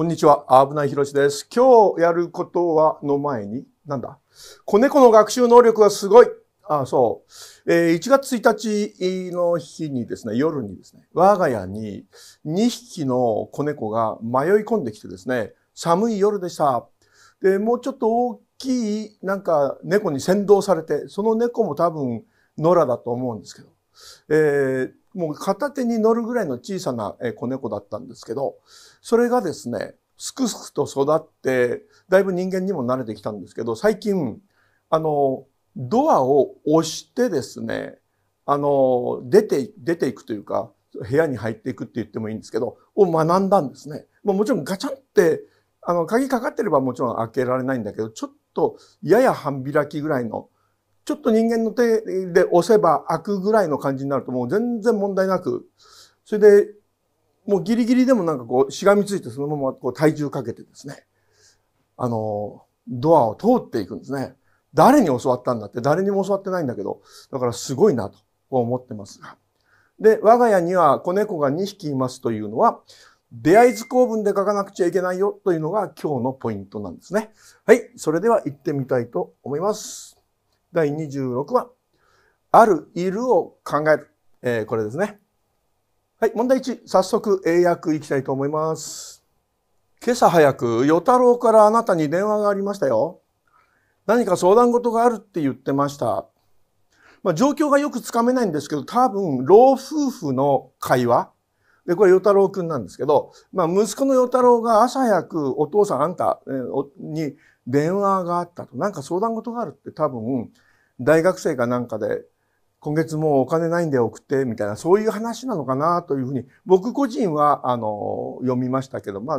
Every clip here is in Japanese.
こんにちは、危ないひろしです。今日やることは、の前に、なんだ子猫の学習能力がすごいああ、そう。えー、1月1日の日にですね、夜にですね、我が家に2匹の子猫が迷い込んできてですね、寒い夜でした。で、もうちょっと大きい、なんか猫に先導されて、その猫も多分、野良だと思うんですけど、えー、もう片手に乗るぐらいの小さな子猫だったんですけど、それがですね、すくすくと育って、だいぶ人間にも慣れてきたんですけど、最近、あの、ドアを押してですね、あの、出て、出ていくというか、部屋に入っていくって言ってもいいんですけど、を学んだんですね。まもちろんガチャンって、あの、鍵かかってればもちろん開けられないんだけど、ちょっとやや半開きぐらいのちょっと人間の手で押せば開くぐらいの感じになるともう全然問題なく、それで、もうギリギリでもなんかこう、しがみついてそのままこう体重かけてですね、あの、ドアを通っていくんですね。誰に教わったんだって誰にも教わってないんだけど、だからすごいなと思ってますが。で、我が家には子猫が2匹いますというのは、出会い図構文で書かなくちゃいけないよというのが今日のポイントなんですね。はい。それでは行ってみたいと思います。第26話。ある、いるを考える。えー、これですね。はい、問題1。早速、英訳いきたいと思います。今朝早く、与太郎からあなたに電話がありましたよ。何か相談事があるって言ってました。まあ、状況がよくつかめないんですけど、多分、老夫婦の会話。で、これ、与太郎くんなんですけど、まあ、息子の与太郎が朝早く、お父さん、あんたに、電話があったと。なんか相談事があるって多分、大学生かなんかで、今月もうお金ないんで送って、みたいな、そういう話なのかなというふうに、僕個人は、あの、読みましたけど、まあ、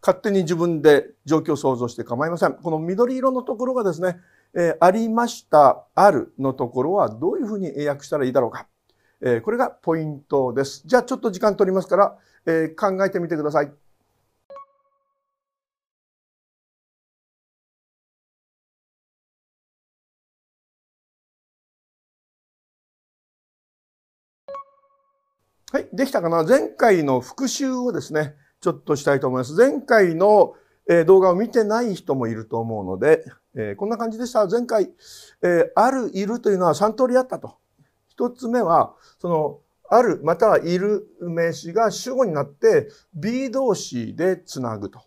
勝手に自分で状況を想像して構いません。この緑色のところがですね、えー、ありました、あるのところはどういうふうに英訳したらいいだろうか。えー、これがポイントです。じゃあちょっと時間取りますから、えー、考えてみてください。はい、できたかな前回の復習をですね、ちょっとしたいと思います。前回の、え動画を見てない人もいると思うので、えこんな感じでした。前回、えある、いるというのは3通りあったと。1つ目は、その、ある、またはいる名詞が主語になって、B 動詞でつなぐと。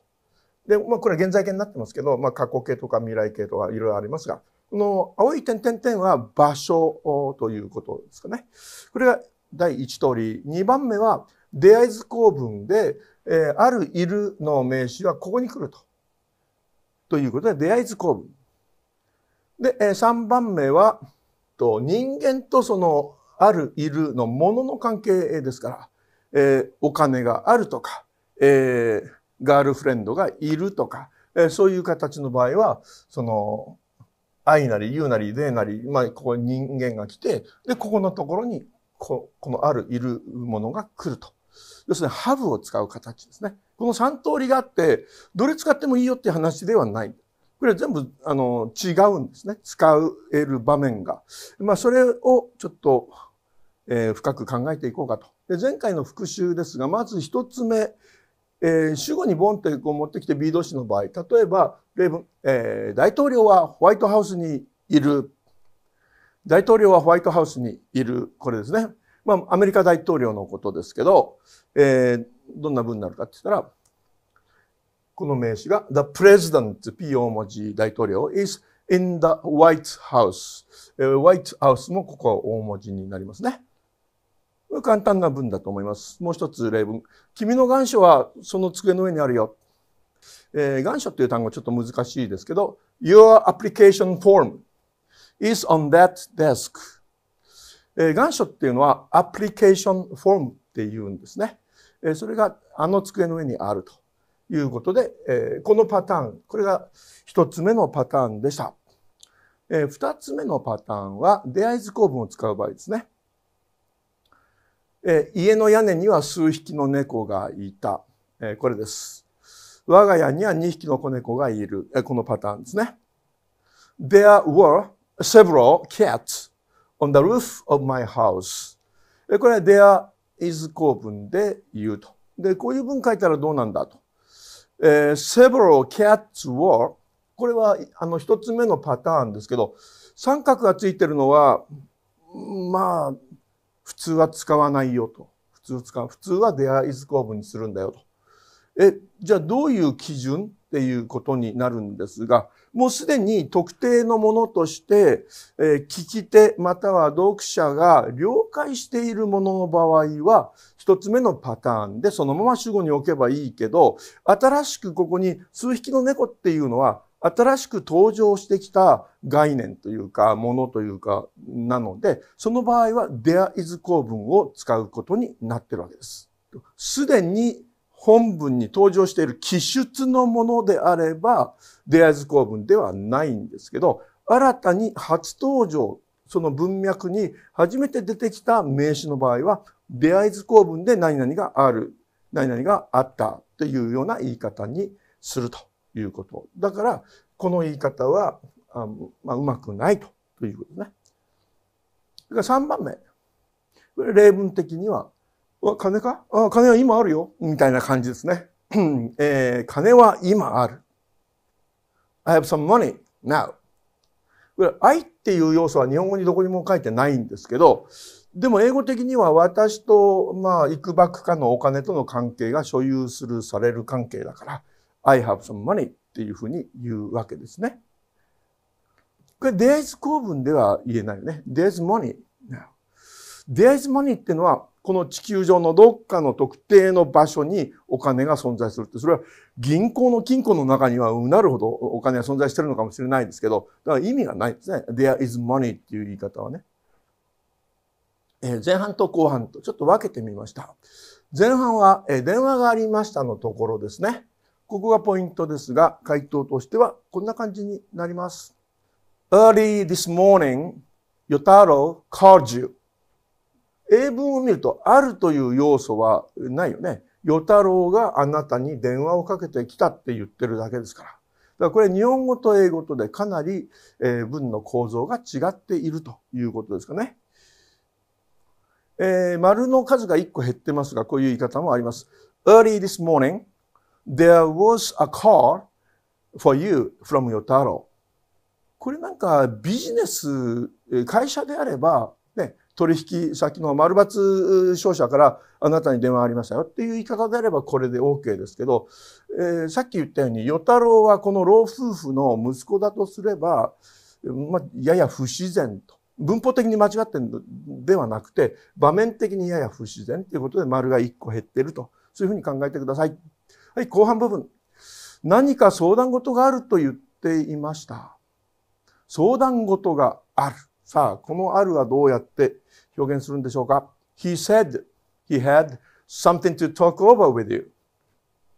で、まあ、これは現在形になってますけど、まあ、過去形とか未来形とかいろいろありますが、この青い点々点は場所ということですかね。これが第1通り。2番目は、出会図構文で、えー、あるいるの名詞はここに来ると。ということで、出会図構文。で、えー、3番目は、と人間とそのあるいるのものの関係ですから、えー、お金があるとか、えー、ガールフレンドがいるとか、えー、そういう形の場合は、その、愛なり、言うなり、でなり、まあ、ここに人間が来て、で、ここのところにこのある、いるものが来ると。要するにハブを使う形ですね。この3通りがあって、どれ使ってもいいよっていう話ではない。これは全部、あの、違うんですね。使える場面が。まあ、それをちょっと、えー、深く考えていこうかと。で、前回の復習ですが、まず1つ目、えー、主語にボンってこう持ってきて B 動詞の場合、例えば、例文、えー、大統領はホワイトハウスにいる。大統領はホワイトハウスにいる、これですね。まあ、アメリカ大統領のことですけど、えー、どんな文になるかって言ったら、この名詞が、The President, P 大文字大統領 is in the White House。えー、White House もここは大文字になりますね。簡単な文だと思います。もう一つ例文。君の願書はその机の上にあるよ。えー、願書という単語ちょっと難しいですけど、Your application form is on that desk、え願書っていうのはアプリケーションフォームっていうんですね、えそれがあの机の上にあるということで、えこのパターンこれが一つ目のパターンでした、え二つ目のパターンは出会い図構文を使う場合ですね、え家の屋根には数匹の猫がいた、えこれです我が家には2匹の子猫がいる、えこのパターンですね There were several cats on the roof of my house. これは there is 構文で言うと。で、こういう文書いたらどうなんだと。えー、several cats were これはあの一つ目のパターンですけど、三角がついてるのは、まあ、普通は使わないよと。普通使う。普通は there is 構文にするんだよと。え、じゃあどういう基準っていうことになるんですが、もうすでに特定のものとして、えー、聞き手または読者が了解しているものの場合は、一つ目のパターンでそのまま主語に置けばいいけど、新しくここに数匹の猫っていうのは、新しく登場してきた概念というか、ものというか、なので、その場合は there is 構文を使うことになってるわけです。すでに本文に登場している記述のものであれば、出会図公文ではないんですけど、新たに初登場、その文脈に初めて出てきた名詞の場合は、出会図公文で何々がある、何々があったというような言い方にするということ。だから、この言い方は、あまあ、うまくないということね。そから3番目。例文的にはわ、金かあ、金は今あるよ。みたいな感じですね。えー、金は今ある。I have some money now. これ、愛っていう要素は日本語にどこにも書いてないんですけど、でも英語的には私と、まあ、いくばくかのお金との関係が所有する、される関係だから、I have some money っていうふうに言うわけですね。これ、there's 構文では言えないよね。there's money now.there's money っていうのは、この地球上のどっかの特定の場所にお金が存在するって、それは銀行の金庫の中にはうなるほどお金が存在してるのかもしれないですけど、だから意味がないですね。there is money っていう言い方はね。え前半と後半とちょっと分けてみました。前半は、え電話がありましたのところですね。ここがポイントですが、回答としてはこんな感じになります。Early this morning, Yotaro called you. 英文を見ると、あるという要素はないよね。与太郎があなたに電話をかけてきたって言ってるだけですから。だからこれ日本語と英語とでかなり、え文の構造が違っているということですかね。えー、丸の数が1個減ってますが、こういう言い方もあります。Early this morning, there was a call for you from 与太郎。これなんかビジネス、会社であれば、取引先の丸抜商社からあなたに電話ありましたよっていう言い方であればこれで OK ですけど、えー、さっき言ったように、与太郎はこの老夫婦の息子だとすれば、まあ、やや不自然と。文法的に間違ってるのではなくて、場面的にやや不自然ということで丸が1個減ってると。そういうふうに考えてください。はい、後半部分。何か相談事があると言っていました。相談事がある。さあ、このあるはどうやって表現するんでしょうか ?He said he had something to talk over with you.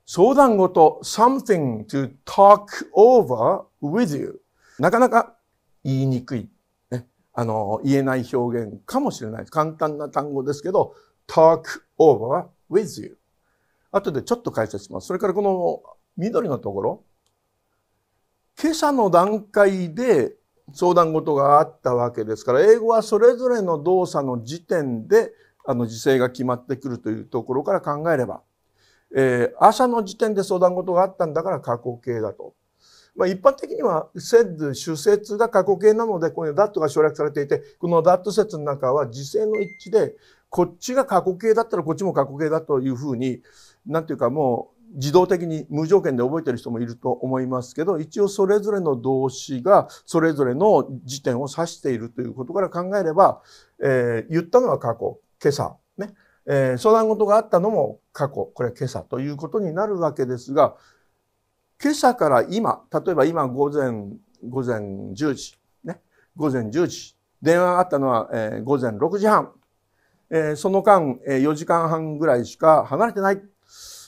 相談ごと something to talk over with you。なかなか言いにくい、ね。あの、言えない表現かもしれない。簡単な単語ですけど、talk over with you。後でちょっと解説します。それからこの緑のところ。今朝の段階で相談事があったわけですから、英語はそれぞれの動作の時点で、あの、時勢が決まってくるというところから考えれば、えー、朝の時点で相談事があったんだから過去形だと。まあ、一般的には、セッ i 主説が過去形なので、このダットが省略されていて、このダット説の中は時勢の一致で、こっちが過去形だったらこっちも過去形だというふうに、なんていうかもう、自動的に無条件で覚えてる人もいると思いますけど、一応それぞれの動詞がそれぞれの時点を指しているということから考えれば、えー、言ったのは過去、今朝、ね。えー、相談事があったのも過去、これは今朝ということになるわけですが、今朝から今、例えば今午前、午前10時、ね、午前10時、電話があったのは、えー、午前6時半、えー、その間、えー、4時間半ぐらいしか離れてない。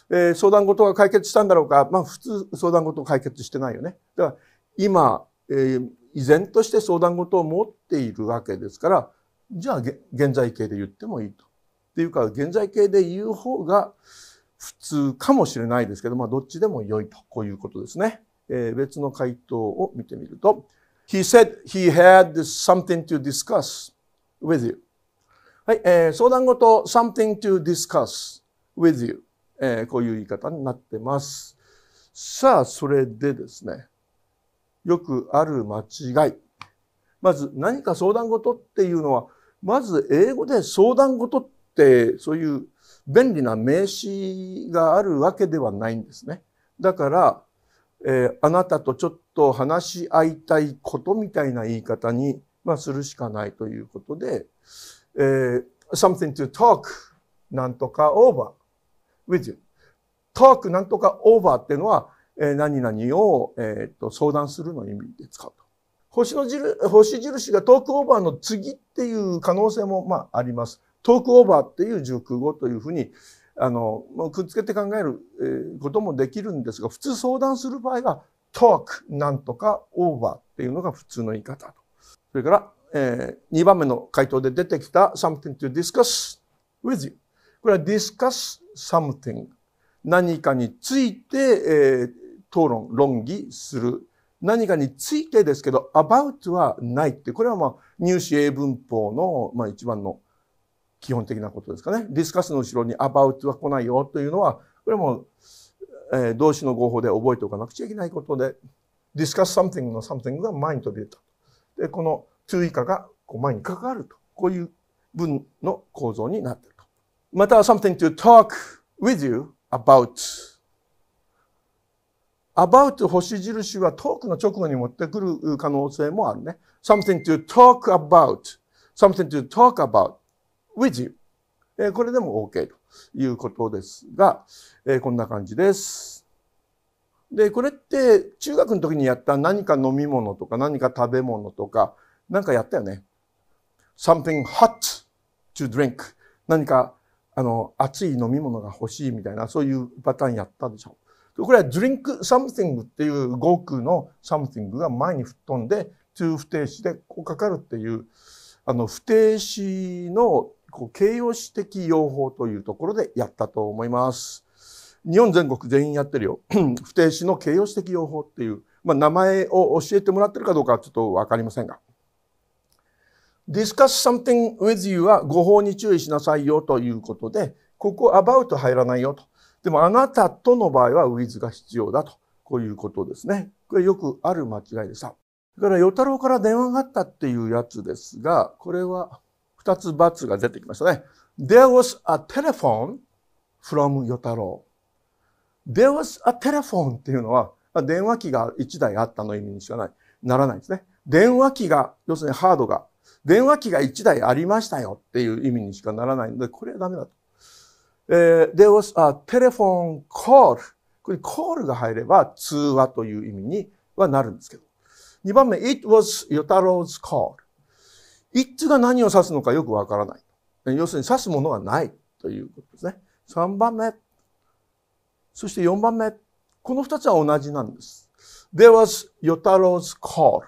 えー、相談事が解決したんだろうか。まあ普通相談事を解決してないよね。だから今、えー、依然として相談事を持っているわけですから、じゃあ現在形で言ってもいいと。っていうか、現在形で言う方が普通かもしれないですけど、まあどっちでも良いと、こういうことですね。えー、別の回答を見てみると、He said he had something to discuss with you. はい、えー、相談事、something to discuss with you えー、こういう言い方になってます。さあ、それでですね、よくある間違い。まず何か相談事っていうのは、まず英語で相談事ってそういう便利な名詞があるわけではないんですね。だから、えー、あなたとちょっと話し合いたいことみたいな言い方に、まあ、するしかないということで、えー、something to talk なんとか over with you. talk なんとか over っていうのは、えー、何々を、えっ、と相談するの意味で使うと。星の印、星印がトークオーバーの次っていう可能性も、まあ、あります。トークオーバーっていう熟語というふうに、あの、くっつけて考えることもできるんですが、普通相談する場合は、トーク、なんとか、オーバーっていうのが普通の言い方と。それから、えー、2番目の回答で出てきた something to discuss with you。これは discuss something 何かについて、えー、討論論議する何かについてですけど about はないってこれはまあ入試英文法のまあ一番の基本的なことですかね discuss の後ろに about は来ないよというのはこれも、えー、動詞の合法で覚えておかなくちゃいけないことで discuss something の something が前に飛び出た。で、この to 以下がこう前に関わると。こういう文の構造になっている。また something to talk with you about. about 星印はトークの直後に持ってくる可能性もあるね。something to talk about, something to talk about with you. えこれでも OK ということですが、えこんな感じです。で、これって中学の時にやった何か飲み物とか何か食べ物とか何かやったよね。something hot to drink 何かあの、熱い飲み物が欲しいみたいな、そういうパターンやったでしょ。これはドリンクサム i ングっていう悟空のサム i ングが前に吹っ飛んで、to 不定詞でこうかかるっていう、あの、不定詞のこう形容詞的用法というところでやったと思います。日本全国全員やってるよ。不定詞の形容詞的用法っていう、まあ、名前を教えてもらってるかどうかはちょっとわかりませんが。discuss something with you は誤報に注意しなさいよということで、ここ about 入らないよと。でもあなたとの場合は with が必要だと。こういうことですね。これよくある間違いでした。それから、与太郎から電話があったっていうやつですが、これは二つ罰が出てきましたね。There was a telephone from 与太郎。There was a telephone っていうのは、電話機が一台あったの意味にしかない、ならないですね。電話機が、要するにハードが電話機が1台ありましたよっていう意味にしかならないので、これはダメだと。えー、there was a telephone call. これコールが入れば通話という意味にはなるんですけど。2番目、it was Yotaro's call. it が何を指すのかよくわからない。要するに指すものはないということですね。3番目。そして4番目。この2つは同じなんです。there was Yotaro's call.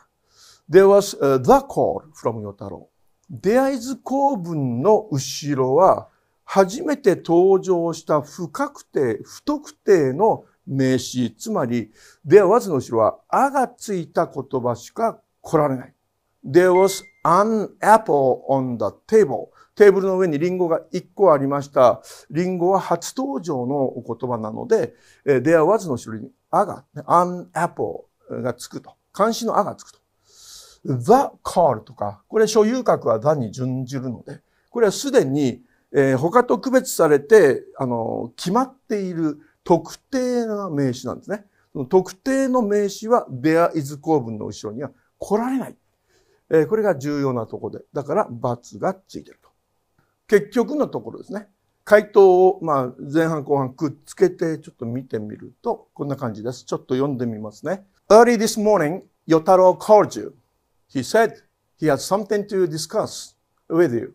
There was the call from 与太郎。出会津公文の後ろは、初めて登場した不確定、不特定の名詞、つまり、there was の後ろは、あがついた言葉しか来られない。There was an apple on the table. テーブルの上にリンゴが1個ありました。リンゴは初登場のお言葉なので、there was の後ろに、あが、an apple がつくと。漢詞のあがつくと。the call とか、これ所有格は the に準じるので、これはすでに、えー、他と区別されて、あの、決まっている特定な名詞なんですね。その特定の名詞は there is 構文の後ろには来られない。えー、これが重要なところで。だから×がついてると。結局のところですね。回答を、まあ、前半後半くっつけてちょっと見てみると、こんな感じです。ちょっと読んでみますね。Early this morning, Yotaro called you. He said he has something to discuss with you.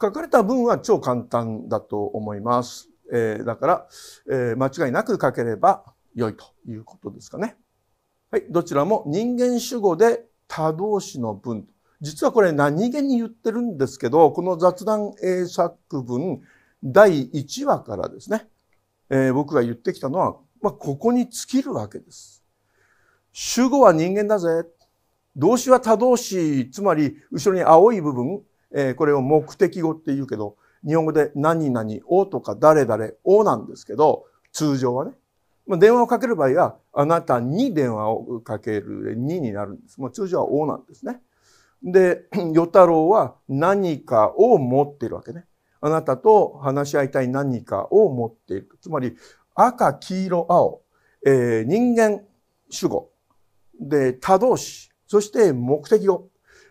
書かれた文は超簡単だと思います。えー、だから、えー、間違いなく書ければ良いということですかね。はい。どちらも人間主語で他動詞の文。実はこれ何気に言ってるんですけど、この雑談英作文第1話からですね、えー、僕が言ってきたのは、まあ、ここに尽きるわけです。主語は人間だぜ。動詞は他動詞、つまり後ろに青い部分、えー、これを目的語って言うけど、日本語で何々おとか誰々おなんですけど、通常はね。まあ、電話をかける場合は、あなたに電話をかける、にになるんです。まあ、通常はおなんですね。で、与太郎は何かを持っているわけね。あなたと話し合いたい何かを持っている。つまり、赤、黄色、青、えー、人間、主語。で、他動詞。そして目的を。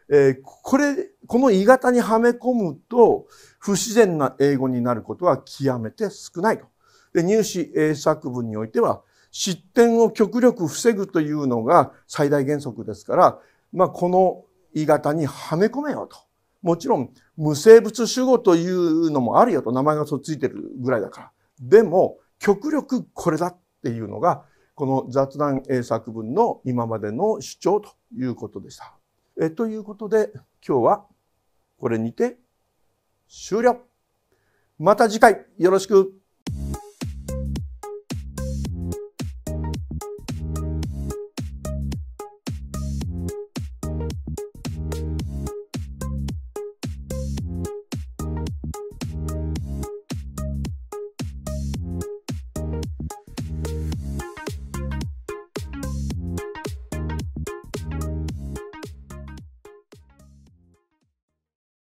えー、これ、この鋳型にはめ込むと、不自然な英語になることは極めて少ないと。で入試英作文においては、失点を極力防ぐというのが最大原則ですから、まあ、この鋳型にはめ込めよと。もちろん、無生物主語というのもあるよと、名前がそうついてるぐらいだから。でも、極力これだっていうのが、この雑談英作文の今までの主張ということでした。えということで今日はこれにて終了また次回よろしく